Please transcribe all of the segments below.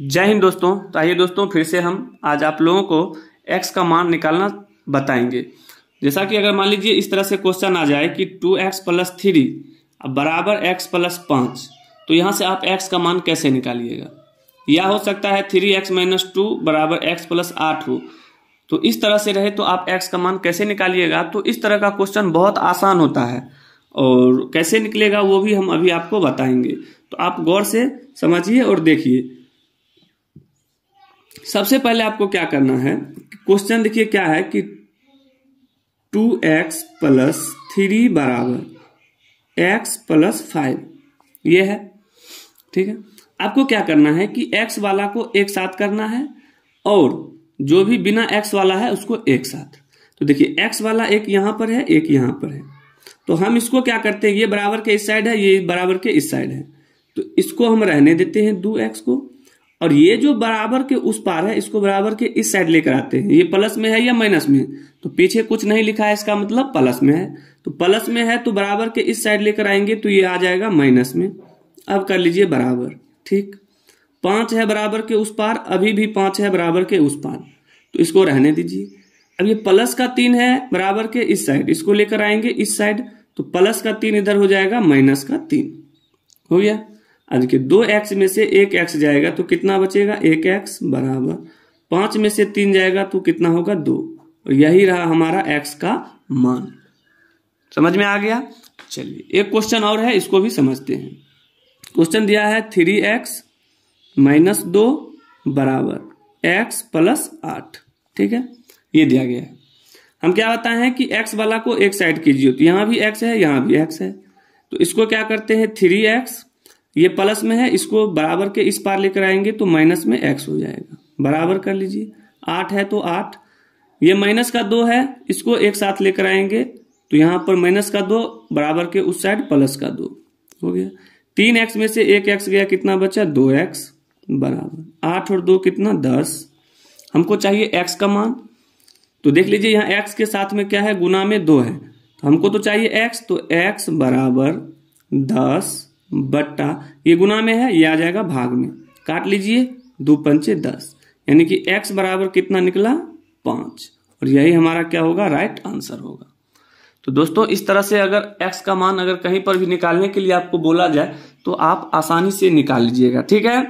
जय हिंद दोस्तों तो आइए दोस्तों फिर से हम आज आप लोगों को एक्स का मान निकालना बताएंगे जैसा कि अगर मान लीजिए इस तरह से क्वेश्चन आ जाए कि टू एक्स प्लस थ्री बराबर एक्स प्लस पाँच तो यहाँ से आप एक्स का मान कैसे निकालिएगा या हो सकता है थ्री एक्स माइनस टू बराबर एक्स प्लस आठ हो तो इस तरह से रहे तो आप एक्स का मान कैसे निकालिएगा तो इस तरह का क्वेश्चन बहुत आसान होता है और कैसे निकलेगा वो भी हम अभी आपको बताएंगे तो आप गौर से समझिए और देखिए सबसे पहले आपको क्या करना है क्वेश्चन देखिए क्या है कि टू एक्स प्लस थ्री बराबर एक्स प्लस फाइव यह है ठीक है आपको क्या करना है कि एक्स वाला को एक साथ करना है और जो भी बिना एक्स वाला है उसको एक साथ तो देखिए एक्स वाला एक यहां पर है एक यहां पर है तो हम इसको क्या करते हैं ये बराबर के इस साइड है ये बराबर के इस साइड है तो इसको हम रहने देते हैं दो एक्स को और ये जो बराबर के उस पार है इसको बराबर के इस साइड लेकर आते हैं ये प्लस में है या माइनस में तो पीछे कुछ नहीं लिखा है इसका मतलब प्लस में है तो प्लस में है तो बराबर के इस साइड लेकर आएंगे तो ये आ जाएगा माइनस में अब कर लीजिए बराबर ठीक पांच है बराबर के उस पार अभी भी पांच है बराबर के उस पार तो इसको रहने दीजिए अब ये प्लस का तीन है बराबर के इस साइड इसको लेकर आएंगे इस साइड तो प्लस का तीन इधर हो जाएगा माइनस का तीन हो गया के दो एक्स में से एक एक्स जाएगा तो कितना बचेगा एक एक्स बराबर पांच में से तीन जाएगा तो कितना होगा दो यही रहा हमारा एक्स का मान समझ में आ गया चलिए एक क्वेश्चन और है इसको भी समझते हैं क्वेश्चन दिया है थ्री एक्स माइनस दो बराबर एक्स प्लस आठ ठीक है ये दिया गया है हम क्या बताए हैं कि एक्स वाला को एक साइड कीजिए तो यहां भी एक्स है यहां भी एक्स है तो इसको क्या करते हैं थ्री एक्स ये प्लस में है इसको बराबर के इस पार लेकर आएंगे तो माइनस में एक्स हो जाएगा बराबर कर लीजिए आठ है तो आठ ये माइनस का दो है इसको एक साथ लेकर आएंगे तो यहां पर माइनस का दो बराबर के उस साइड प्लस का दो हो गया तीन एक्स में से एक एक्स गया कितना बचा दो एक्स बराबर आठ और दो कितना दस हमको चाहिए एक्स का मान तो देख लीजिए यहाँ एक्स के साथ में क्या है गुना में दो है तो हमको तो चाहिए एक्स तो एक्स बराबर दस बट्टा ये गुना में है ये आ जाएगा भाग में काट लीजिए दो पंचे दस यानी कि x बराबर कितना निकला पांच और यही हमारा क्या होगा राइट आंसर होगा तो दोस्तों इस तरह से अगर x का मान अगर कहीं पर भी निकालने के लिए आपको बोला जाए तो आप आसानी से निकाल लीजिएगा ठीक है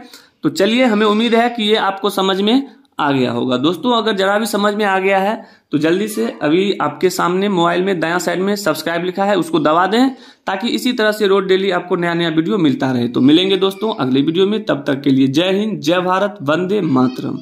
तो चलिए हमें उम्मीद है कि ये आपको समझ में आ गया होगा दोस्तों अगर जरा भी समझ में आ गया है तो जल्दी से अभी आपके सामने मोबाइल में दया साइड में सब्सक्राइब लिखा है उसको दबा दें ताकि इसी तरह से रोड डेली आपको नया नया वीडियो मिलता रहे तो मिलेंगे दोस्तों अगले वीडियो में तब तक के लिए जय हिंद जय भारत वंदे मातरम